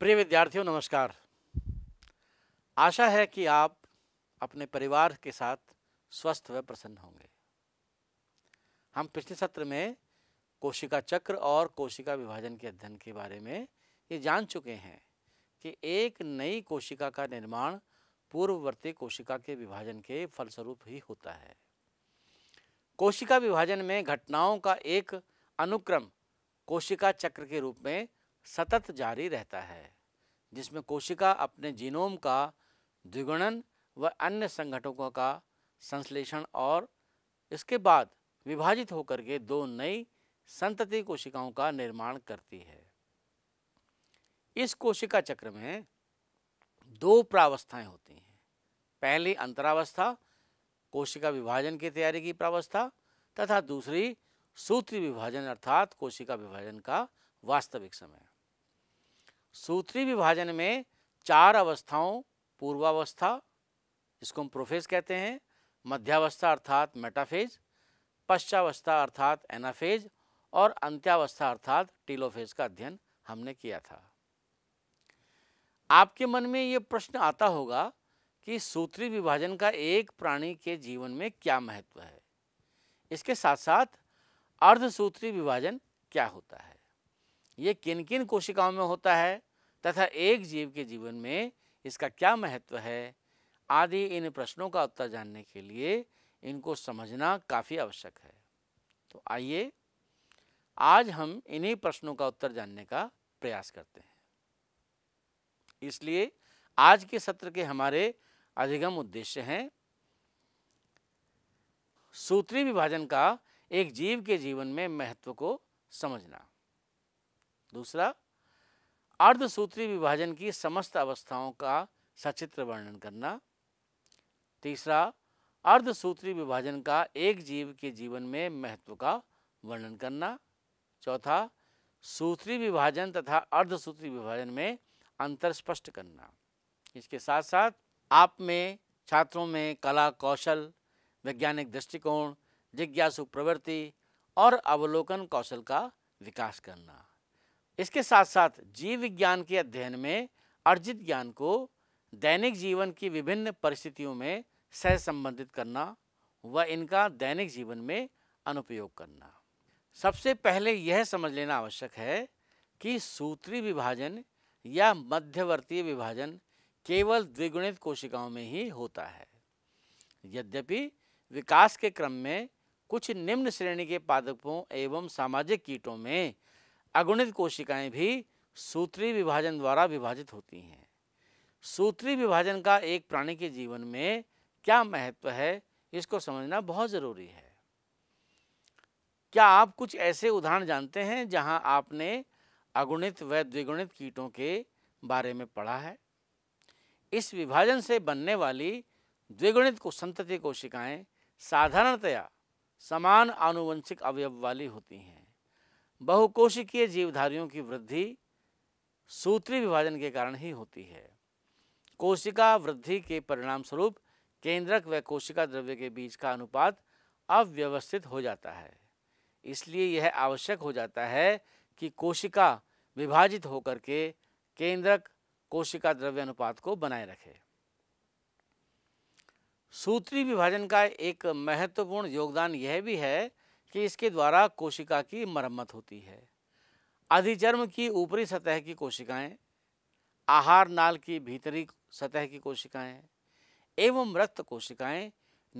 प्रिय विद्यार्थियों नमस्कार आशा है कि आप अपने परिवार के साथ स्वस्थ व प्रसन्न होंगे हम पिछले सत्र में कोशिका चक्र और कोशिका विभाजन के अध्ययन के बारे में ये जान चुके हैं कि एक नई कोशिका का निर्माण पूर्ववर्ती कोशिका के विभाजन के फलस्वरूप ही होता है कोशिका विभाजन में घटनाओं का एक अनुक्रम कोशिका चक्र के रूप में सतत जारी रहता है जिसमें कोशिका अपने जीनोम का द्विगुणन व अन्य संगठकों का संश्लेषण और इसके बाद विभाजित होकर के दो नई संतति कोशिकाओं का निर्माण करती है इस कोशिका चक्र में दो प्रावस्थाएं होती हैं पहली अंतरावस्था कोशिका विभाजन की तैयारी की प्रावस्था तथा दूसरी सूत्र विभाजन अर्थात कोशिका विभाजन का वास्तविक समय सूत्री विभाजन में चार अवस्थाओं पूर्वावस्था इसको हम प्रोफेज कहते हैं मध्यावस्था अर्थात मेटाफेज पश्चावस्था अर्थात एनाफेज और अंत्यावस्था अर्थात टीलोफेज का अध्ययन हमने किया था आपके मन में ये प्रश्न आता होगा कि सूत्री विभाजन का एक प्राणी के जीवन में क्या महत्व है इसके साथ साथ अर्धसूत्री विभाजन क्या होता है ये किन किन कोशिकाओं में होता है तथा एक जीव के जीवन में इसका क्या महत्व है आदि इन प्रश्नों का उत्तर जानने के लिए इनको समझना काफ़ी आवश्यक है तो आइए आज हम इन्हीं प्रश्नों का उत्तर जानने का प्रयास करते हैं इसलिए आज के सत्र के हमारे अधिगम उद्देश्य हैं सूत्री विभाजन का एक जीव के जीवन में महत्व को समझना दूसरा अर्धसूत्री विभाजन की समस्त अवस्थाओं का सचित्र वर्णन करना तीसरा अर्धसूत्री विभाजन का एक जीव के जीवन में महत्व का वर्णन करना चौथा सूत्री विभाजन तथा अर्धसूत्री विभाजन में अंतर स्पष्ट करना इसके साथ साथ आप में छात्रों में कला कौशल वैज्ञानिक दृष्टिकोण जिज्ञासु प्रवृत्ति और अवलोकन कौशल का विकास करना इसके साथ साथ जीव विज्ञान के अध्ययन में अर्जित ज्ञान को दैनिक जीवन की विभिन्न परिस्थितियों में सहसंबंधित करना व इनका दैनिक जीवन में अनुपयोग करना सबसे पहले यह समझ लेना आवश्यक है कि सूत्री विभाजन या मध्यवर्ती विभाजन केवल द्विगुणित कोशिकाओं में ही होता है यद्यपि विकास के क्रम में कुछ निम्न श्रेणी के पादपों एवं सामाजिक कीटों में अगुणित कोशिकाएं भी सूत्री विभाजन द्वारा विभाजित होती हैं सूत्री विभाजन का एक प्राणी के जीवन में क्या महत्व है इसको समझना बहुत ज़रूरी है क्या आप कुछ ऐसे उदाहरण जानते हैं जहां आपने अगुणित व द्विगुणित कीटों के बारे में पढ़ा है इस विभाजन से बनने वाली द्विगुणित को संतति कोशिकाएं साधारणतया समान आनुवंशिक अवयव वाली होती हैं बहुकोशिकीय जीवधारियों की वृद्धि सूत्री विभाजन के कारण ही होती है कोशिका वृद्धि के परिणाम स्वरूप केंद्रक व कोशिका द्रव्य के बीच का अनुपात अव्यवस्थित हो जाता है इसलिए यह आवश्यक हो जाता है कि कोशिका विभाजित होकर के केंद्रक कोशिका द्रव्य अनुपात को बनाए रखे सूत्री विभाजन का एक महत्वपूर्ण योगदान यह भी है कि इसके द्वारा कोशिका की मरम्मत होती है अधिजर्म की ऊपरी सतह की कोशिकाएं, आहार नाल की भीतरी सतह की कोशिकाएं एवं रक्त कोशिकाएं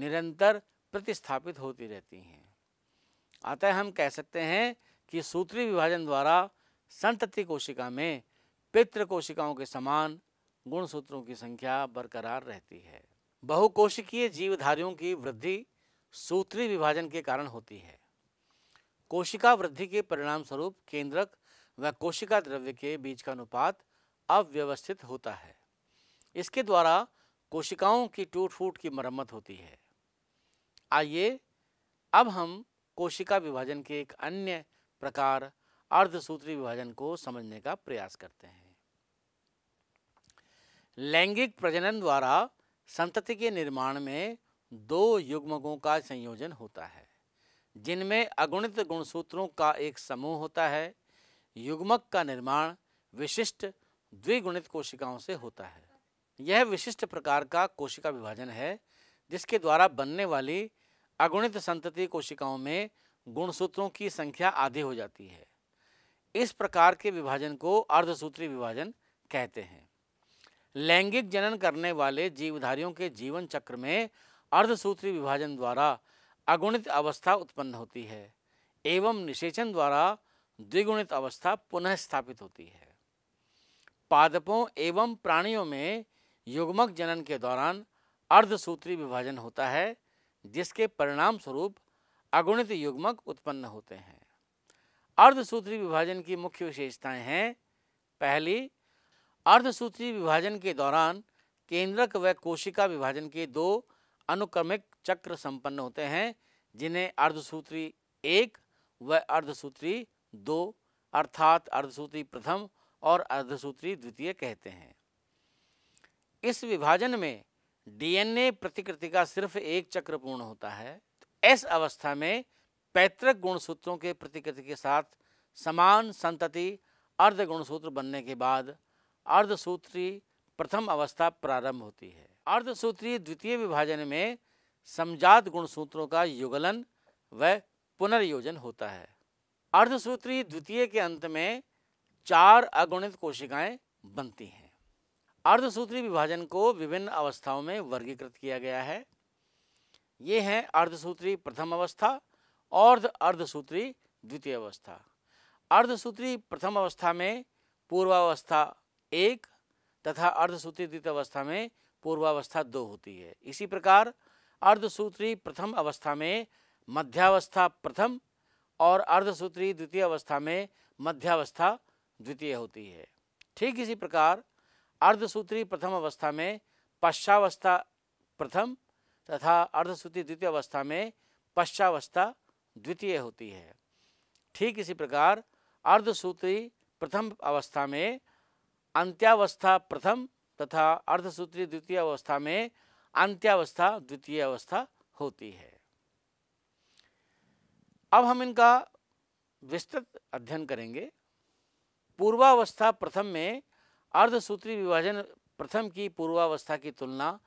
निरंतर प्रतिस्थापित होती रहती हैं अतः हम कह सकते हैं कि सूत्री विभाजन द्वारा संतति कोशिका में पित्र कोशिकाओं के समान गुणसूत्रों की संख्या बरकरार रहती है बहुकोशिकीय जीवधारियों की वृद्धि सूत्री विभाजन के कारण होती है कोशिका वृद्धि के परिणाम स्वरूप केंद्रक व कोशिका द्रव्य के बीच का अनुपात अव्यवस्थित होता है इसके द्वारा कोशिकाओं की टूट फूट की मरम्मत होती है आइए अब हम कोशिका विभाजन के एक अन्य प्रकार अर्धसूत्री विभाजन को समझने का प्रयास करते हैं लैंगिक प्रजनन द्वारा संतति के निर्माण में दो युग्मकों का संयोजन होता है जिनमें अगुणित गुणसूत्रों का एक समूह होता है युग्मक का निर्माण विशिष्ट द्विगुणित कोशिकाओं से होता है यह विशिष्ट प्रकार का कोशिका विभाजन है जिसके द्वारा बनने वाली अगुणित संतति कोशिकाओं में गुणसूत्रों की संख्या आधी हो जाती है इस प्रकार के विभाजन को अर्धसूत्री विभाजन कहते हैं लैंगिक जनन करने वाले जीवधारियों के जीवन चक्र में अर्धसूत्री विभाजन द्वारा अगुणित अवस्था उत्पन्न होती है एवं निषेचन द्वारा द्विगुणित अवस्था पुनः स्थापित होती है पादपों एवं प्राणियों में युग्मक जनन के दौरान अर्धसूत्री विभाजन होता है जिसके परिणाम स्वरूप अगुणित युग्मक उत्पन्न होते हैं अर्धसूत्री विभाजन की मुख्य विशेषताएं हैं पहली अर्धसूत्री विभाजन के दौरान केंद्रक व कोशिका विभाजन के दो अनुक्रमिक चक्र संपन्न होते हैं जिन्हें अर्धसूत्री एक व अर्धसूत्री दो अर्थात अर्धसूत्री प्रथम और अर्धसूत्री द्वितीय कहते हैं इस विभाजन में डीएनए प्रतिकृति का सिर्फ एक चक्र पूर्ण होता है एस अवस्था में पैतृक गुणसूत्रों के प्रतिकृति के साथ समान संतति अर्ध गुणसूत्र बनने के बाद अर्धसूत्री प्रथम अवस्था प्रारंभ होती है अर्धसूत्रीय द्वितीय विभाजन में समजात गुणसूत्रों का युगलन व पुनर्योजन होता है अर्धसूत्रीय द्वितीय के अंत में चार अगुणित कोशिकाएं बनती हैं अर्धसूत्री विभाजन को विभिन्न अवस्थाओं में वर्गीकृत किया गया है ये हैं अर्धसूत्री प्रथम अवस्था और अर्धसूत्री द्वितीय अवस्था अर्धसूत्री प्रथम अवस्था में पूर्वावस्था एक तथा अर्धसूत्री अर्धसूत्रीदित अवस्था में पूर्वावस्था दो होती है इसी प्रकार अर्धसूत्री प्रथम अवस्था में मध्यावस्था प्रथम और अर्धसूत्री द्वितीय अवस्था में मध्यावस्था द्वितीय होती है ठीक इसी प्रकार अर्धसूत्री प्रथम अवस्था में पश्चावस्था प्रथम तथा अर्धसूत्री द्वितीय अवस्था में पश्चावस्था द्वितीय होती है ठीक इसी प्रकार अर्धसूत्री प्रथम अवस्था में अंत्यावस्था प्रथम तथा अर्धसूत्री द्वितीय अवस्था में अंत्यावस्था द्वितीय अवस्था होती है अब हम इनका विस्तृत अध्ययन करेंगे पूर्वावस्था प्रथम में अर्धसूत्री विभाजन प्रथम की पूर्वावस्था की तुलना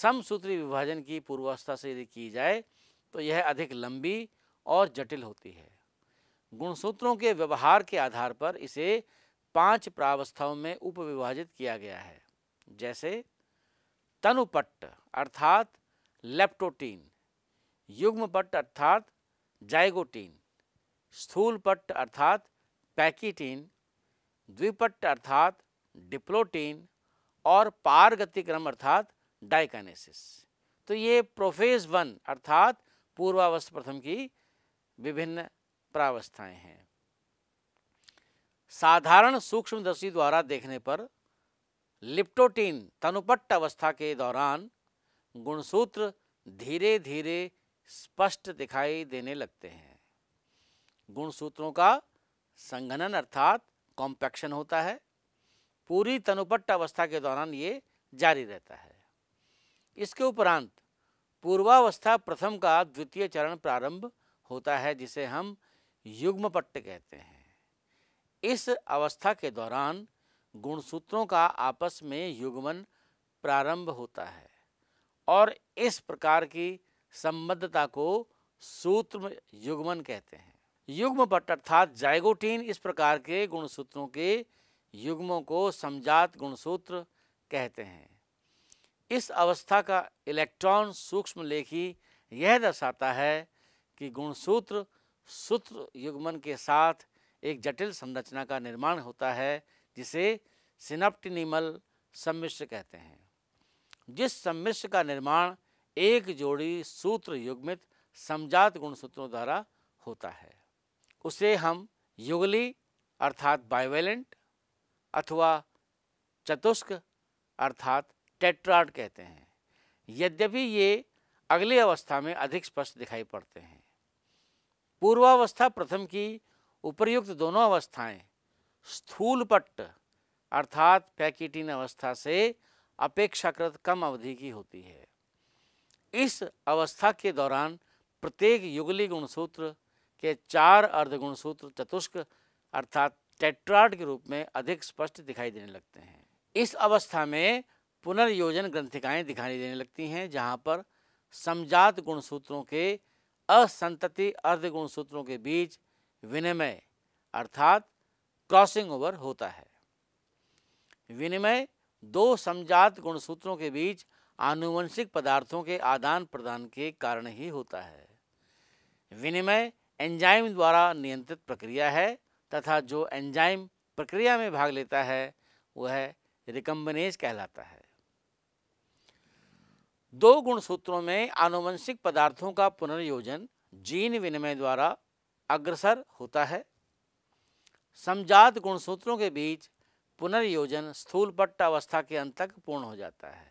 समसूत्री विभाजन की पूर्वावस्था से यदि की जाए तो यह अधिक लंबी और जटिल होती है गुणसूत्रों के व्यवहार के आधार पर इसे पांच प्रावस्थाओं में उपविभाजित किया गया है जैसे तनुपट्ट अर्थात लेप्टोटीन युग्मपट्ट अर्थात जाइगोटीन स्थूलपट्ट अर्थात पैकीटीन द्विपट्ट अर्थात डिप्लोटीन और पारगतिक्रम अर्थात डाइकानेसिस तो ये प्रोफेज वन अर्थात पूर्वावस्था प्रथम की विभिन्न प्रावस्थाएं हैं साधारण सूक्ष्मदर्शी द्वारा देखने पर लिप्टोटीन तनुपट्ट अवस्था के दौरान गुणसूत्र धीरे धीरे स्पष्ट दिखाई देने लगते हैं गुणसूत्रों का संघनन अर्थात कॉम्पैक्शन होता है पूरी तनुपट्ट अवस्था के दौरान ये जारी रहता है इसके उपरांत पूर्वावस्था प्रथम का द्वितीय चरण प्रारंभ होता है जिसे हम युग्मपट्ट कहते हैं इस अवस्था के दौरान गुणसूत्रों का आपस में युगमन प्रारंभ होता है और इस प्रकार की संबद्धता को सूत्र युग्मन कहते हैं युग्म पट अर्थात जायगोटीन इस प्रकार के गुणसूत्रों के युग्मों को समझात गुणसूत्र कहते हैं इस अवस्था का इलेक्ट्रॉन सूक्ष्म लेखी यह दर्शाता है कि गुणसूत्र सूत्र युग्मन के साथ एक जटिल संरचना का निर्माण होता है जिसे सिनप्टिनिमल सम्मिश्र कहते हैं जिस सम्मिश्र का निर्माण एक जोड़ी सूत्र युग्मित समजात गुणसूत्रों द्वारा होता है उसे हम युगली अर्थात बाइवेलेंट अथवा चतुष्क अर्थात टेट्राड कहते हैं यद्यपि ये अगली अवस्था में अधिक स्पष्ट दिखाई पड़ते हैं पूर्वावस्था प्रथम की उपर्युक्त दोनों अवस्थाएं स्थूल पट्ट अर्थात पैकेटिन अवस्था से अपेक्षाकृत कम अवधि की होती है इस अवस्था के दौरान प्रत्येक युगली गुणसूत्र के चार अर्धगुणसूत्र चतुष्क अर्थात टेट्राड के रूप में अधिक स्पष्ट दिखाई देने लगते हैं इस अवस्था में पुनर्योजन ग्रंथिकाएं दिखाई देने लगती हैं जहां पर समझात गुणसूत्रों के असंतति अर्धगुणसूत्रों के बीच विनिमय अर्थात क्रॉसिंग ओवर होता है विनिमय दो समझात गुणसूत्रों के बीच आनुवंशिक पदार्थों के आदान प्रदान के कारण ही होता है विनिमय एंजाइम द्वारा नियंत्रित प्रक्रिया है तथा जो एंजाइम प्रक्रिया में भाग लेता है वह रिकम्बनेज कहलाता है दो गुणसूत्रों में आनुवंशिक पदार्थों का पुनर्योजन जीन विनिमय द्वारा अग्रसर होता है समझात गुणसूत्रों के बीच पुनर्योजन स्थूलपट्ट अवस्था के अंत तक पूर्ण हो जाता है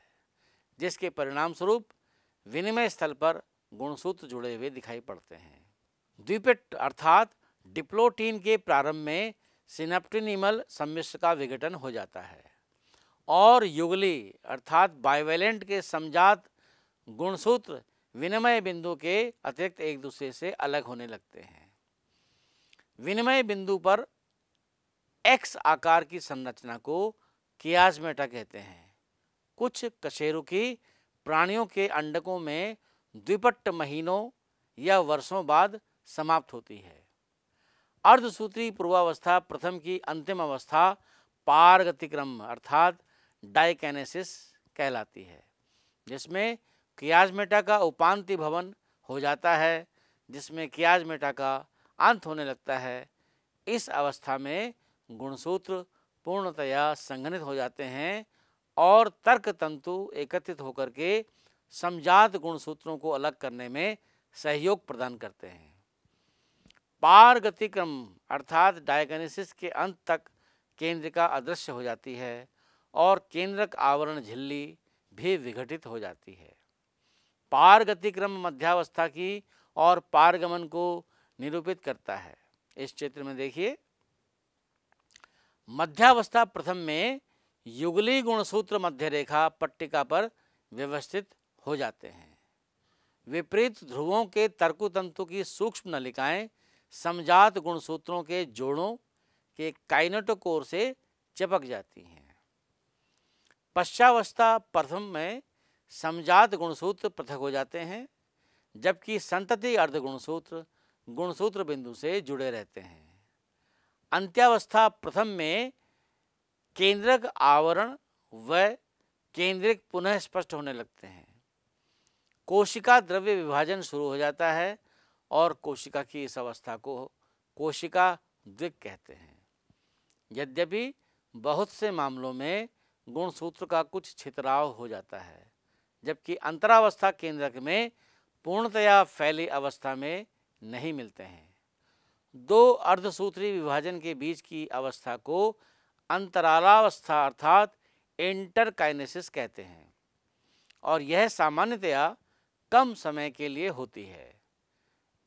जिसके परिणाम स्वरूप विनिमय स्थल पर गुणसूत्र जुड़े हुए दिखाई पड़ते हैं द्विपिट अर्थात डिप्लोटीन के प्रारंभ में सिनेप्टिनिमल सम्मिश्र का विघटन हो जाता है और युगली अर्थात बाइवेलेंट के समजात गुणसूत्र विनिमय बिंदु के अतिरिक्त एक दूसरे से अलग होने लगते हैं विनिमय बिंदु पर एक्स आकार की संरचना को कियाजमेटा कहते हैं कुछ कशेरुकी प्राणियों के अंडकों में द्विपट्ट महीनों या वर्षों बाद समाप्त होती है अर्धसूत्री पूर्वावस्था प्रथम की अंतिम अवस्था पारगतिक्रम अर्थात डाइकैनेसिस कहलाती है जिसमें कियाजमेटा का उपांति भवन हो जाता है जिसमें कियाजमेटा का अंत होने लगता है इस अवस्था में गुणसूत्र पूर्णतया संघनित हो जाते हैं और तर्क तंतु एकत्रित होकर के समझात गुणसूत्रों को अलग करने में सहयोग प्रदान करते हैं पारगतिक्रम अर्थात डायगनेसिस के अंत तक केंद्रिका अदृश्य हो जाती है और केंद्रक आवरण झिल्ली भी विघटित हो जाती है पारगतिक्रम मध्यावस्था की और पारगमन को निरूपित करता है इस चित्र में देखिए मध्यावस्था प्रथम में युगली गुणसूत्र मध्य रेखा पट्टिका पर व्यवस्थित हो जाते हैं विपरीत ध्रुवों के तर्कुतंतु की सूक्ष्म नलिकाएं समझात गुणसूत्रों के जोड़ों के काइनेटोकोर से चिपक जाती हैं पश्चावस्था प्रथम में समजात गुणसूत्र पृथक हो जाते हैं जबकि संतति अर्ध गुणसूत्र गुणसूत्र बिंदु से जुड़े रहते हैं अंत्यावस्था प्रथम में केंद्रक आवरण व केंद्रिक पुनः स्पष्ट होने लगते हैं कोशिका द्रव्य विभाजन शुरू हो जाता है और कोशिका की इस अवस्था को कोशिका द्विक कहते हैं यद्यपि बहुत से मामलों में गुणसूत्र का कुछ छितराव हो जाता है जबकि अंतरावस्था केंद्रक में पूर्णतया फैली अवस्था में नहीं मिलते हैं दो अर्धसूत्री विभाजन के बीच की अवस्था को अंतरालावस्था अर्थात इंटरकाइनेसिस कहते हैं और यह सामान्यतया कम समय के लिए होती है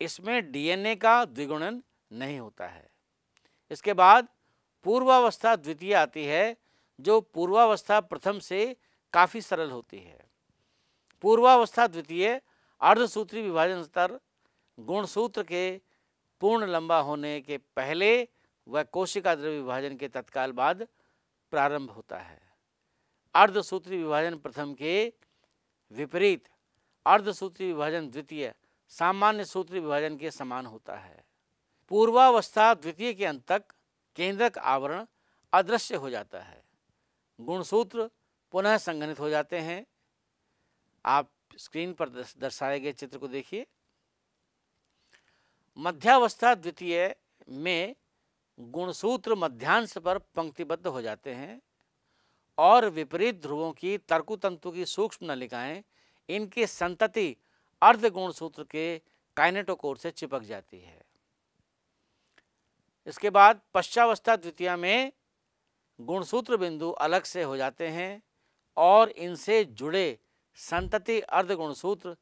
इसमें डीएनए का द्विगुणन नहीं होता है इसके बाद पूर्वावस्था द्वितीय आती है जो पूर्वावस्था प्रथम से काफ़ी सरल होती है पूर्वावस्था द्वितीय अर्धसूत्री विभाजन स्तर गुणसूत्र के पूर्ण लंबा होने के पहले व कोशिका द्रव्य विभाजन के तत्काल बाद प्रारंभ होता है अर्धसूत्री विभाजन प्रथम के विपरीत अर्धसूत्री विभाजन द्वितीय सामान्य सूत्री विभाजन के समान होता है पूर्वावस्था द्वितीय के अंत तक केंद्रक आवरण अदृश्य हो जाता है गुणसूत्र पुनः संगठित हो जाते हैं आप स्क्रीन पर दर्शाए गए चित्र को देखिए मध्यावस्था द्वितीय में गुणसूत्र मध्यांश पर पंक्तिबद्ध हो जाते हैं और विपरीत ध्रुवों की तर्कु तंतु की सूक्ष्म नलिकाएं इनकी संतति अर्ध गुणसूत्र के काइनेटोकोर से चिपक जाती है इसके बाद पश्चावस्था द्वितीय में गुणसूत्र बिंदु अलग से हो जाते हैं और इनसे जुड़े संतति अर्ध गुणसूत्र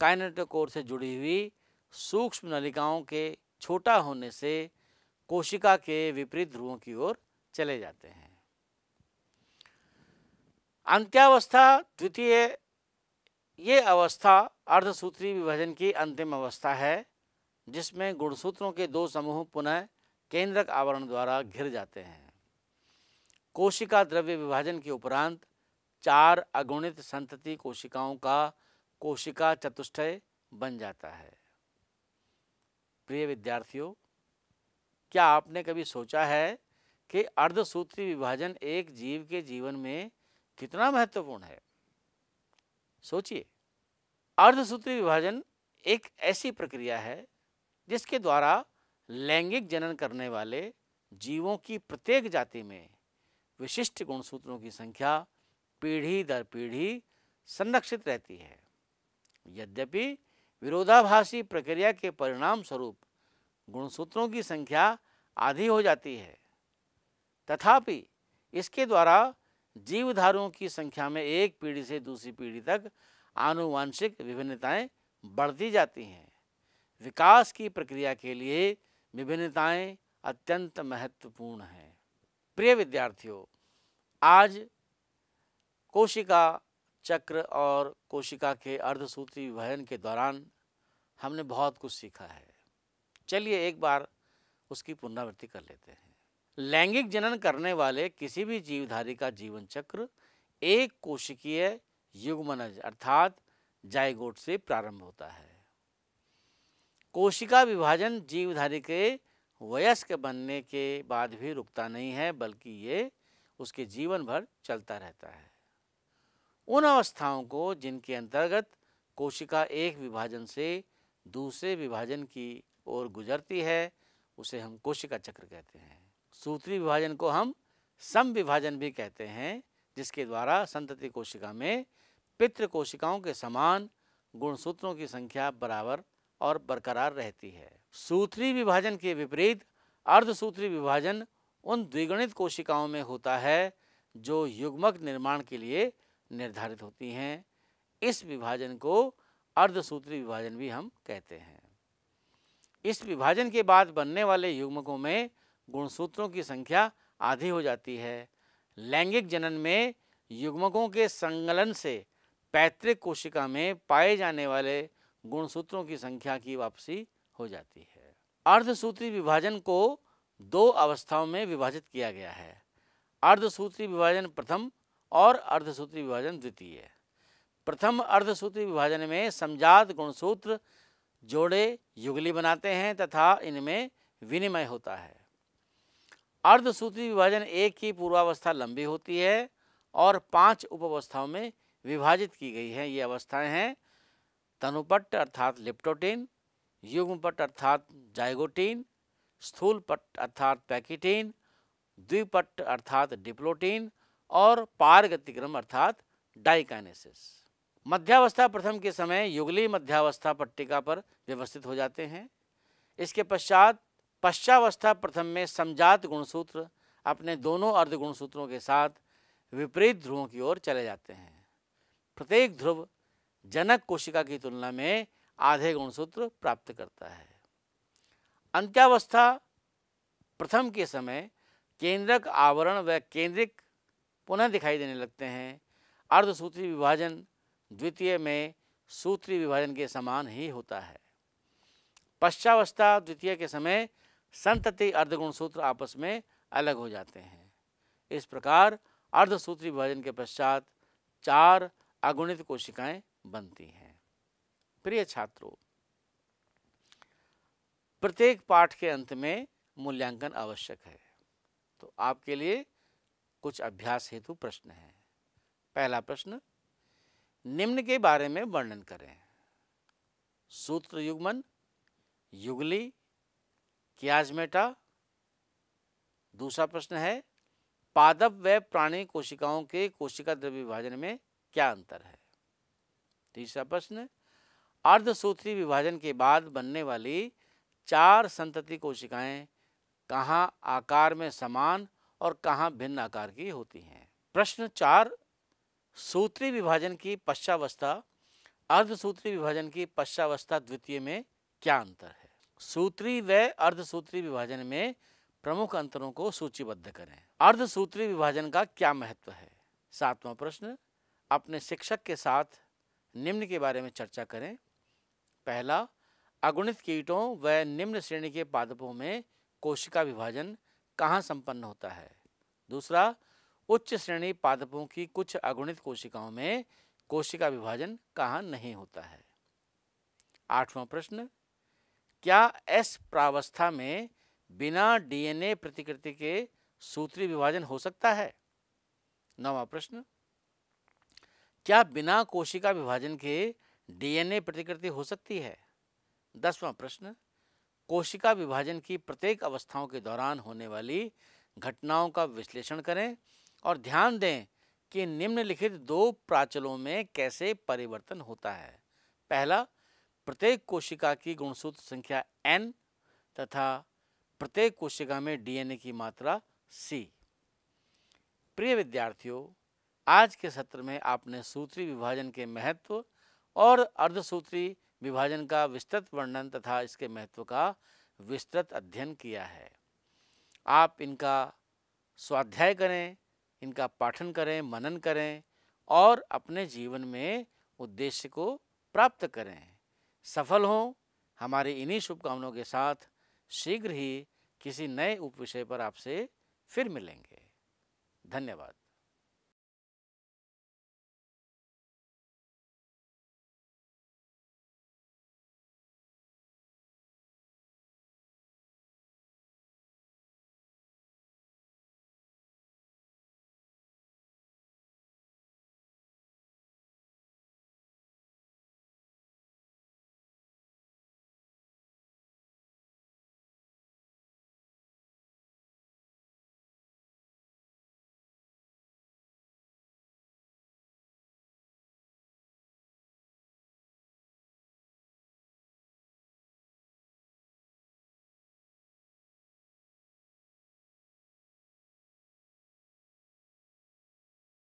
काइनेटोकोर से जुड़ी हुई सूक्ष्म नलिकाओं के छोटा होने से कोशिका के विपरीत ध्रुवों की ओर चले जाते हैं अंत्यावस्था द्वितीय ये अवस्था अर्धसूत्री विभाजन की अंतिम अवस्था है जिसमें गुणसूत्रों के दो समूह पुनः केंद्रक आवरण द्वारा घिर जाते हैं कोशिका द्रव्य विभाजन के उपरांत चार अगुणित संतति कोशिकाओं का कोशिका चतुष्टय बन जाता है प्रिय विद्यार्थियों क्या आपने कभी सोचा है कि अर्धसूत्री विभाजन एक जीव के जीवन में कितना महत्वपूर्ण है सोचिए अर्धसूत्री विभाजन एक ऐसी प्रक्रिया है जिसके द्वारा लैंगिक जनन करने वाले जीवों की प्रत्येक जाति में विशिष्ट गुणसूत्रों की संख्या पीढ़ी दर पीढ़ी संरक्षित रहती है यद्यपि विरोधाभासी प्रक्रिया के परिणाम स्वरूप गुणसूत्रों की संख्या आधी हो जाती है तथापि इसके द्वारा जीवधारुओं की संख्या में एक पीढ़ी से दूसरी पीढ़ी तक आनुवांशिक विभिन्नताएं बढ़ती जाती हैं विकास की प्रक्रिया के लिए विभिन्नताएं अत्यंत महत्वपूर्ण हैं प्रिय विद्यार्थियों आज कोशिका चक्र और कोशिका के अर्धसूत्री विभाजन के दौरान हमने बहुत कुछ सीखा है चलिए एक बार उसकी पुनरावृत्ति कर लेते हैं लैंगिक जनन करने वाले किसी भी जीवधारी का जीवन चक्र एक कोशिकीय युगमनज अर्थात जायगोट से प्रारंभ होता है कोशिका विभाजन जीवधारी के वयस्क बनने के बाद भी रुकता नहीं है बल्कि ये उसके जीवन भर चलता रहता है उन अवस्थाओं को जिनके अंतर्गत कोशिका एक विभाजन से दूसरे विभाजन की ओर गुजरती है उसे हम कोशिका चक्र कहते हैं सूत्री विभाजन को हम सम विभाजन भी कहते हैं जिसके द्वारा संतति कोशिका में पितृ कोशिकाओं के समान गुणसूत्रों की संख्या बराबर और बरकरार रहती है सूत्री विभाजन के विपरीत अर्धसूत्री विभाजन उन द्विगणित कोशिकाओं में होता है जो युग्मक निर्माण के लिए निर्धारित होती हैं इस विभाजन को अर्धसूत्री विभाजन भी हम कहते हैं इस विभाजन के बाद बनने वाले युग्मकों में गुणसूत्रों की संख्या आधी हो जाती है लैंगिक जनन में युग्मकों के संगलन से पैतृक कोशिका में पाए जाने वाले गुणसूत्रों की संख्या की वापसी हो जाती है अर्धसूत्री विभाजन को दो अवस्थाओं में विभाजित किया गया है अर्धसूत्री विभाजन प्रथम और अर्धसूत्री विभाजन द्वितीय प्रथम अर्धसूत्र विभाजन में समझात गुणसूत्र जोड़े युगली बनाते हैं तथा इनमें विनिमय होता है अर्धसूत्री विभाजन एक की पूर्वावस्था लंबी होती है और पांच उपवस्थाओं में विभाजित की गई है ये अवस्थाएं हैं तनुपट अर्थात लिप्टोटीन युग्मपट अर्थात जाइगोटीन स्थूलपट अर्थात पैकिटीन द्विपट अर्थात डिप्लोटीन और पारगतिक्रम अर्थात डाइकाइनेसिस मध्यावस्था प्रथम के समय युगली मध्यावस्था पट्टिका पर व्यवस्थित हो जाते हैं इसके पश्चात पश्चावस्था प्रथम में समजात गुणसूत्र अपने दोनों अर्ध गुणसूत्रों के साथ विपरीत ध्रुवों की ओर चले जाते हैं प्रत्येक ध्रुव जनक कोशिका की तुलना में आधे गुणसूत्र प्राप्त करता है अंत्यावस्था प्रथम के समय केंद्रक आवरण व केंद्रिक पुनः दिखाई देने लगते हैं अर्धसूत्री विभाजन द्वितीय में सूत्री विभाजन के समान ही होता है पश्चावस्था द्वितीय के समय संतति अर्धगुण सूत्र आपस में अलग हो जाते हैं इस प्रकार अर्धसूत्री विभाजन के पश्चात चार अगुणित कोशिकाएं बनती हैं प्रिय छात्रों प्रत्येक पाठ के अंत में मूल्यांकन आवश्यक है तो आपके लिए कुछ अभ्यास हेतु प्रश्न है पहला प्रश्न निम्न के बारे में वर्णन करें सूत्र युग्मन युगली क्याजमेटा दूसरा प्रश्न है पादप व प्राणी कोशिकाओं के कोशिका द्रव्य विभाजन में क्या अंतर है तीसरा प्रश्न अर्धसूत्री विभाजन के बाद बनने वाली चार संतति कोशिकाएं कहाँ आकार में समान और कहाँ भिन्न आकार की होती हैं प्रश्न चार सूत्री विभाजन की पश्चावस्था अर्धसूत्री विभाजन की पश्चावस्था द्वितीय में क्या अंतर है सूत्री व अर्धसूत्री विभाजन में प्रमुख अंतरों को सूचीबद्ध करें अर्धसूत्री विभाजन का क्या महत्व है सातवां प्रश्न अपने शिक्षक के साथ निम्न के बारे में चर्चा करें पहला अगुणित कीटों व निम्न श्रेणी के पादपों में कोशिका विभाजन कहाँ संपन्न होता है दूसरा उच्च श्रेणी पादपों की कुछ अगुणित कोशिकाओं में कोशिका विभाजन कहा नहीं होता है आठवां प्रश्न क्या एस प्रावस्था में बिना डीएनए प्रतिकृति के सूत्री विभाजन हो सकता है नवा प्रश्न क्या बिना कोशिका विभाजन के डीएनए प्रतिकृति हो सकती है दसवां प्रश्न कोशिका विभाजन की प्रत्येक अवस्थाओं के दौरान होने वाली घटनाओं का विश्लेषण करें और ध्यान दें कि निम्नलिखित दो प्राचलों में कैसे परिवर्तन होता है पहला प्रत्येक कोशिका की गुणसूत्र संख्या एन तथा प्रत्येक कोशिका में डीएनए की मात्रा सी प्रिय विद्यार्थियों आज के सत्र में आपने सूत्री विभाजन के महत्व और अर्धसूत्री विभाजन का विस्तृत वर्णन तथा इसके महत्व का विस्तृत अध्ययन किया है आप इनका स्वाध्याय करें इनका पाठन करें मनन करें और अपने जीवन में उद्देश्य को प्राप्त करें सफल हों हमारी इन्हीं शुभकामनाओं के साथ शीघ्र ही किसी नए उपविषय पर आपसे फिर मिलेंगे धन्यवाद